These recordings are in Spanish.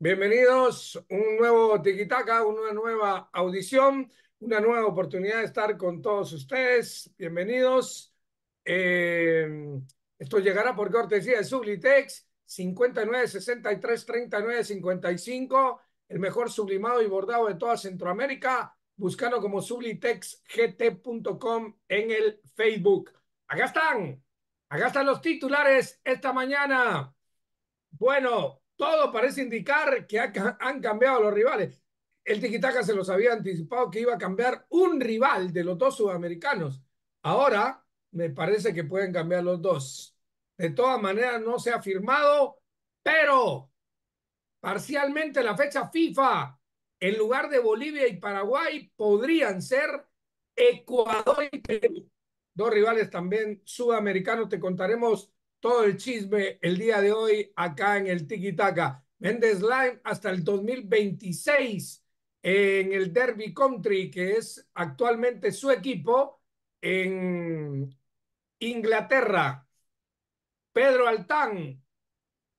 Bienvenidos, un nuevo Tikitaka, una nueva audición, una nueva oportunidad de estar con todos ustedes. Bienvenidos. Eh, esto llegará por cortesía de Sublitex 59 63 39 55, el mejor sublimado y bordado de toda Centroamérica. Buscando como sublitexgt.com en el Facebook. Acá están, acá están los titulares esta mañana. Bueno, todo parece indicar que han cambiado los rivales. El Tiquitaca se los había anticipado que iba a cambiar un rival de los dos sudamericanos. Ahora me parece que pueden cambiar los dos. De todas maneras, no se ha firmado, pero parcialmente la fecha FIFA, en lugar de Bolivia y Paraguay, podrían ser Ecuador y Perú. Dos rivales también sudamericanos. Te contaremos todo el chisme el día de hoy acá en el Tiki Taka. Mendes Line hasta el 2026 en el Derby Country, que es actualmente su equipo en Inglaterra. Pedro Altán,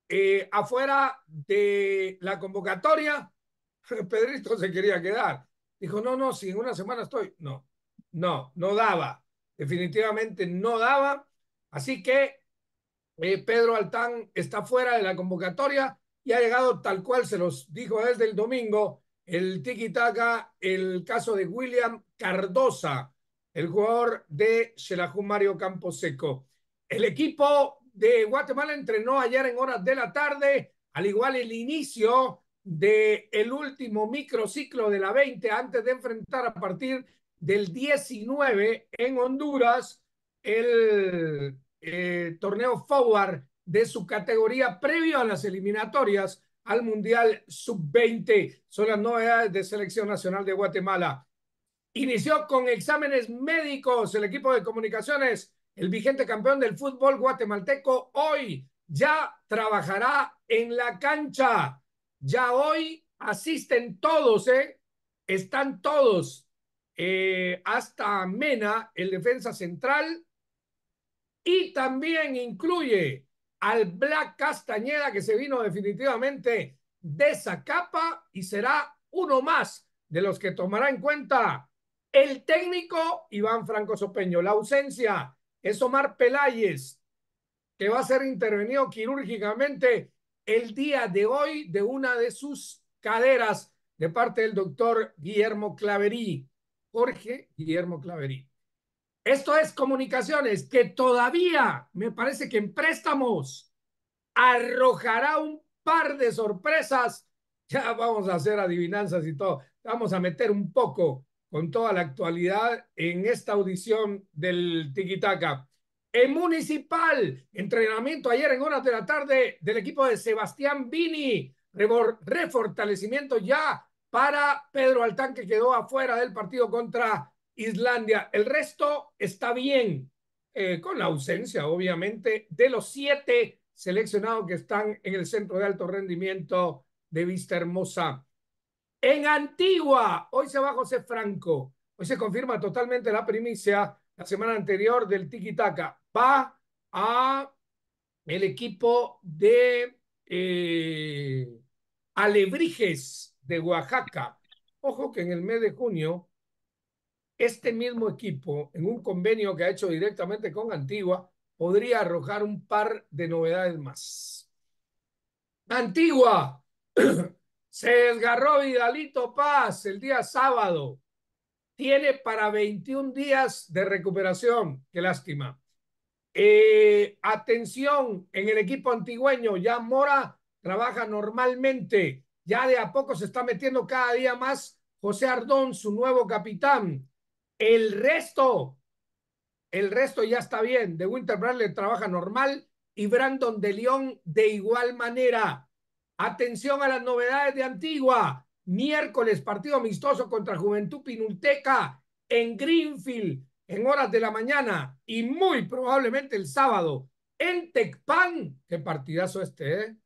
eh, afuera de la convocatoria, Pedrito se quería quedar. Dijo, no, no, si en una semana estoy. No, no, no daba. Definitivamente no daba. Así que eh, Pedro Altán está fuera de la convocatoria y ha llegado tal cual se los dijo desde el domingo el tiki-taka, el caso de William Cardosa, el jugador de Xelajú Mario Camposeco. El equipo de Guatemala entrenó ayer en horas de la tarde, al igual el inicio del el último microciclo de la 20 antes de enfrentar a partir del 19 en Honduras el eh, torneo forward de su categoría previo a las eliminatorias al Mundial Sub-20. Son las novedades de Selección Nacional de Guatemala. Inició con exámenes médicos el equipo de comunicaciones, el vigente campeón del fútbol guatemalteco. Hoy ya trabajará en la cancha. Ya hoy asisten todos, ¿eh? Están todos. Eh, hasta Mena, el defensa central, y también incluye al Black Castañeda que se vino definitivamente de esa capa y será uno más de los que tomará en cuenta el técnico Iván Franco Sopeño. La ausencia es Omar Peláez, que va a ser intervenido quirúrgicamente el día de hoy de una de sus caderas de parte del doctor Guillermo Claverí. Jorge Guillermo Claverí. Esto es comunicaciones que todavía me parece que en préstamos arrojará un par de sorpresas. Ya vamos a hacer adivinanzas y todo. Vamos a meter un poco con toda la actualidad en esta audición del Tiquitaca. En Municipal, entrenamiento ayer en horas de la tarde del equipo de Sebastián Vini, refortalecimiento ya para Pedro Altán que quedó afuera del partido contra Islandia. El resto está bien, eh, con la ausencia, obviamente, de los siete seleccionados que están en el centro de alto rendimiento de Vista Hermosa. En Antigua, hoy se va José Franco. Hoy se confirma totalmente la primicia la semana anterior del Tiki Taka. Va a el equipo de eh, Alebrijes de Oaxaca. Ojo que en el mes de junio este mismo equipo, en un convenio que ha hecho directamente con Antigua, podría arrojar un par de novedades más. Antigua, se desgarró Vidalito Paz el día sábado. Tiene para 21 días de recuperación. Qué lástima. Eh, atención, en el equipo antigüeño, ya Mora trabaja normalmente. Ya de a poco se está metiendo cada día más José Ardón, su nuevo capitán. El resto, el resto ya está bien. De Winter Bradley trabaja normal y Brandon de León de igual manera. Atención a las novedades de Antigua. Miércoles, partido amistoso contra Juventud Pinulteca en Greenfield en horas de la mañana y muy probablemente el sábado en Tecpan. Qué partidazo este, ¿eh?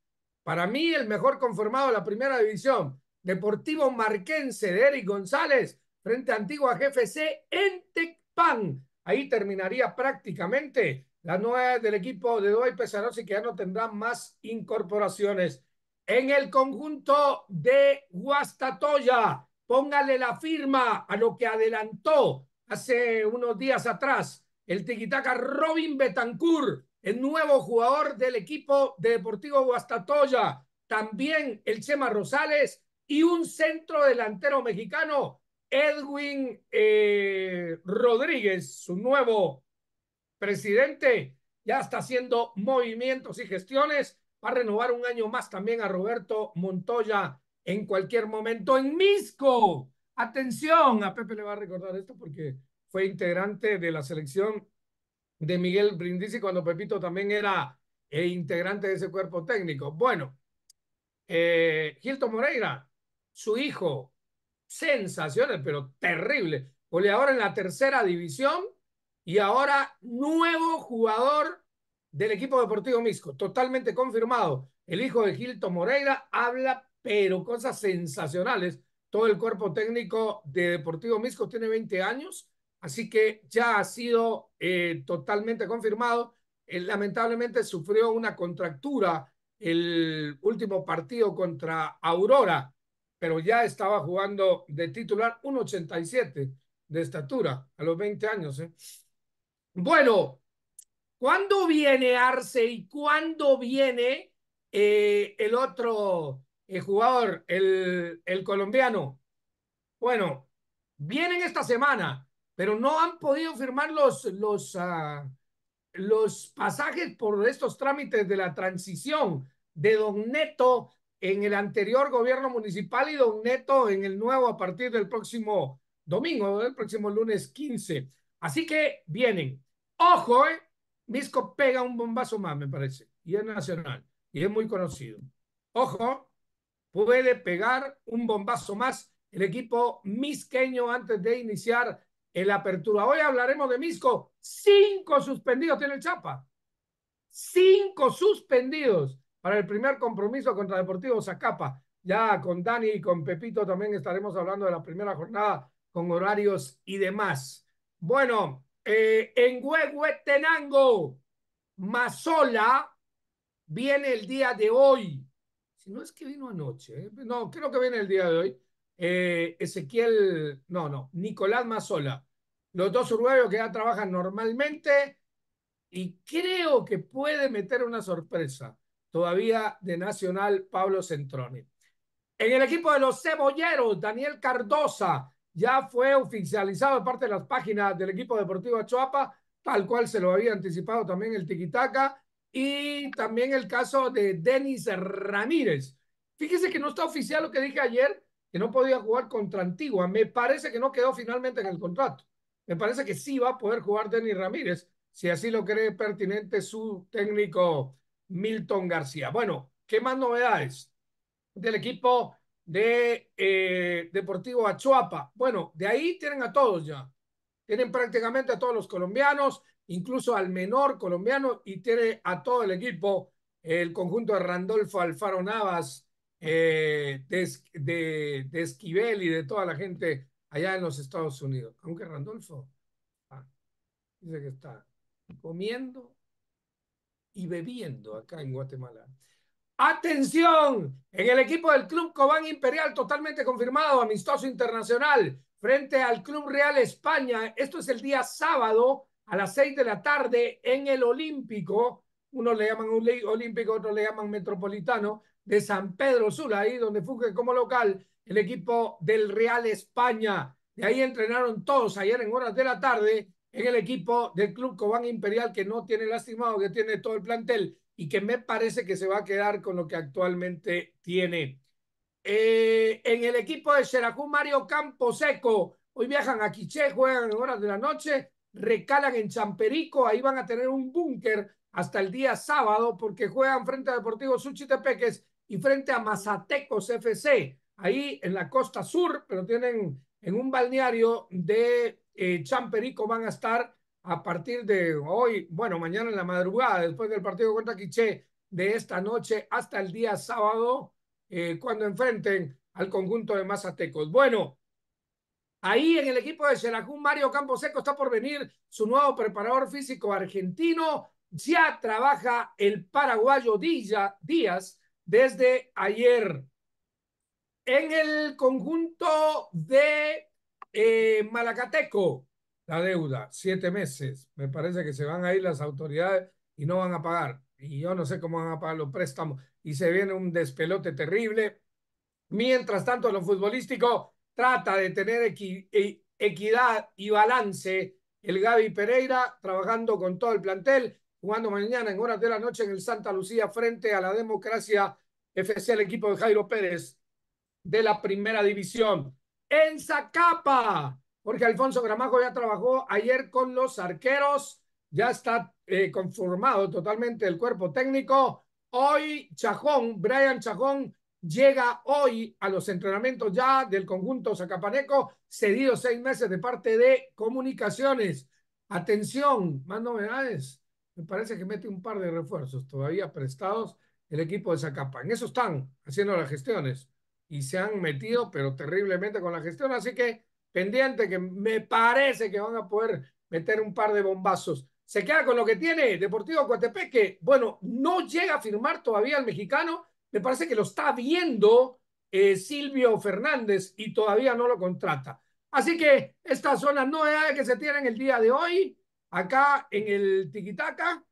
Para mí, el mejor conformado de la primera división. Deportivo Marquense de Eric González frente a Antigua GFC en Tecpan. Ahí terminaría prácticamente la nueva del equipo de Dubai y que ya no tendrán más incorporaciones. En el conjunto de Guastatoya, póngale la firma a lo que adelantó hace unos días atrás el tiquitaca Robin Betancourt, el nuevo jugador del equipo de Deportivo Guastatoya, también el Chema Rosales y un centro delantero mexicano Edwin eh, Rodríguez, su nuevo presidente, ya está haciendo movimientos y gestiones. para renovar un año más también a Roberto Montoya en cualquier momento en Misco. Atención, a Pepe le va a recordar esto porque fue integrante de la selección de Miguel Brindisi cuando Pepito también era eh, integrante de ese cuerpo técnico. Bueno, eh, Hilton Moreira, su hijo, sensacional, pero terrible. ahora en la tercera división y ahora nuevo jugador del equipo deportivo Misco, totalmente confirmado. El hijo de Gilton Moreira habla, pero cosas sensacionales. Todo el cuerpo técnico de Deportivo Misco tiene 20 años, así que ya ha sido eh, totalmente confirmado. Él, eh, lamentablemente sufrió una contractura el último partido contra Aurora pero ya estaba jugando de titular 1.87 de estatura a los 20 años. ¿eh? Bueno, ¿cuándo viene Arce y cuándo viene eh, el otro eh, jugador, el, el colombiano? Bueno, vienen esta semana, pero no han podido firmar los, los, ah, los pasajes por estos trámites de la transición de Don Neto en el anterior gobierno municipal y don Neto en el nuevo a partir del próximo domingo, del próximo lunes 15. Así que vienen. Ojo, eh! Misco pega un bombazo más, me parece, y es nacional, y es muy conocido. Ojo, puede pegar un bombazo más el equipo misqueño antes de iniciar el apertura. Hoy hablaremos de Misco. Cinco suspendidos tiene el Chapa. Cinco suspendidos para el primer compromiso contra Deportivo Zacapa. Ya con Dani y con Pepito también estaremos hablando de la primera jornada con horarios y demás. Bueno, eh, en Huehuetenango, Mazola viene el día de hoy. Si no es que vino anoche, eh, no, creo que viene el día de hoy. Eh, Ezequiel, no, no, Nicolás Mazola. Los dos uruguayos que ya trabajan normalmente y creo que puede meter una sorpresa todavía de Nacional, Pablo Centroni. En el equipo de los cebolleros, Daniel Cardosa ya fue oficializado de parte de las páginas del equipo deportivo Chuapa, tal cual se lo había anticipado también el Tiquitaca, y también el caso de Denis Ramírez. Fíjese que no está oficial lo que dije ayer, que no podía jugar contra Antigua. Me parece que no quedó finalmente en el contrato. Me parece que sí va a poder jugar Denis Ramírez, si así lo cree pertinente su técnico Milton García. Bueno, ¿qué más novedades del equipo de eh, Deportivo Achuapa? Bueno, de ahí tienen a todos ya. Tienen prácticamente a todos los colombianos, incluso al menor colombiano y tiene a todo el equipo, el conjunto de Randolfo Alfaro Navas, eh, de, Esquivel y de toda la gente allá en los Estados Unidos. Aunque Randolfo ah, dice que está comiendo y bebiendo acá en Guatemala. Atención, en el equipo del Club Cobán Imperial, totalmente confirmado, amistoso internacional, frente al Club Real España. Esto es el día sábado a las seis de la tarde en el Olímpico. Unos le llaman Olímpico, otros le llaman Metropolitano, de San Pedro Sula, ahí donde funge como local el equipo del Real España. De ahí entrenaron todos ayer en horas de la tarde en el equipo del Club Cobán Imperial que no tiene lastimado, que tiene todo el plantel y que me parece que se va a quedar con lo que actualmente tiene. Eh, en el equipo de Xerajú Mario Camposeco, hoy viajan a Quiché, juegan en horas de la noche, recalan en Champerico, ahí van a tener un búnker hasta el día sábado porque juegan frente a Deportivo Suchitepeques y frente a Mazatecos FC, ahí en la costa sur, pero tienen en un balneario de eh, Champerico van a estar a partir de hoy, bueno, mañana en la madrugada, después del partido contra Quiché, de esta noche hasta el día sábado, eh, cuando enfrenten al conjunto de Mazatecos. Bueno, ahí en el equipo de Xelajú, Mario Camposeco está por venir su nuevo preparador físico argentino. Ya trabaja el paraguayo Díaz desde ayer. En el conjunto de eh, Malacateco, la deuda, siete meses. Me parece que se van a ir las autoridades y no van a pagar. Y yo no sé cómo van a pagar los préstamos. Y se viene un despelote terrible. Mientras tanto, lo futbolístico trata de tener e, equidad y balance. El Gaby Pereira trabajando con todo el plantel, jugando mañana en horas de la noche en el Santa Lucía frente a la democracia FC, el equipo de Jairo Pérez de la primera división en Zacapa. porque Alfonso Gramajo ya trabajó ayer con los arqueros, ya está eh, conformado totalmente el cuerpo técnico. Hoy Chajón, Brian Chajón, llega hoy a los entrenamientos ya del conjunto Zacapaneco, cedido seis meses de parte de comunicaciones. Atención, más novedades. Me parece que mete un par de refuerzos todavía prestados el equipo de Zacapa, en Eso están haciendo las gestiones y se han metido, pero terriblemente con la gestión. Así que pendiente que me parece que van a poder meter un par de bombazos. Se queda con lo que tiene Deportivo Coatepec, que bueno, no llega a firmar todavía el mexicano. Me parece que lo está viendo eh, Silvio Fernández y todavía no lo contrata. Así que estas son las novedades que se tienen el día de hoy, acá en el Tiquitaca,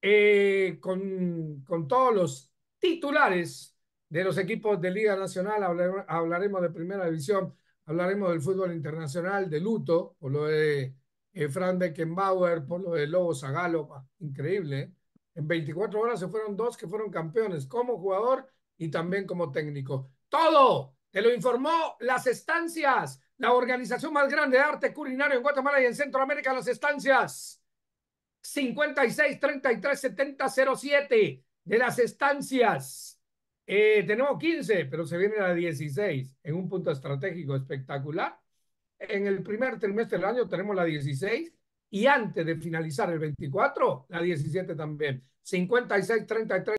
eh, con, con todos los titulares de los equipos de Liga Nacional, hablaremos de Primera División, hablaremos del fútbol internacional, de luto, por lo de eh, Frank Beckenbauer, por lo de Lobo Zagalo, ah, increíble. ¿eh? En 24 horas se fueron dos que fueron campeones, como jugador y también como técnico. Todo, te lo informó las estancias, la organización más grande de arte culinario en Guatemala y en Centroamérica, las estancias. 56 33 70 07 de las estancias eh, tenemos 15, pero se viene la 16 en un punto estratégico espectacular. En el primer trimestre del año tenemos la 16 y antes de finalizar el 24, la 17 también. 56, 33.